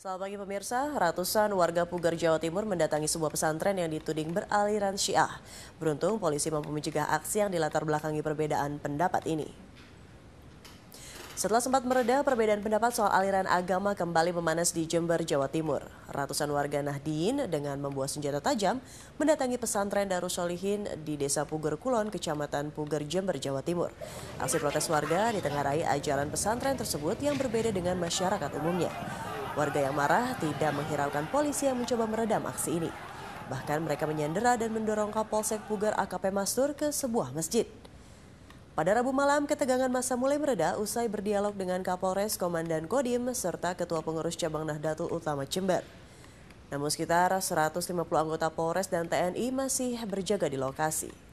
Selamat pagi pemirsa, ratusan warga Pugar Jawa Timur mendatangi sebuah pesantren yang dituding beraliran syiah. Beruntung polisi mampu mencegah aksi yang dilatar belakangi perbedaan pendapat ini. Setelah sempat mereda, perbedaan pendapat soal aliran agama kembali memanas di Jember, Jawa Timur. Ratusan warga Nahdien dengan membawa senjata tajam mendatangi pesantren Darussolihin di Desa Puger Kulon, Kecamatan Puger, Jember, Jawa Timur. Aksi protes warga ditengarai ajaran pesantren tersebut yang berbeda dengan masyarakat umumnya. Warga yang marah tidak menghiraukan polisi yang mencoba meredam aksi ini. Bahkan mereka menyandera dan mendorong Kapolsek Puger AKP Mastur ke sebuah masjid. Pada Rabu malam, ketegangan masa mulai mereda usai berdialog dengan Kapolres Komandan Kodim serta Ketua Pengurus Cabang Nahdlatul Utama Jember. Namun sekitar 150 anggota Polres dan TNI masih berjaga di lokasi.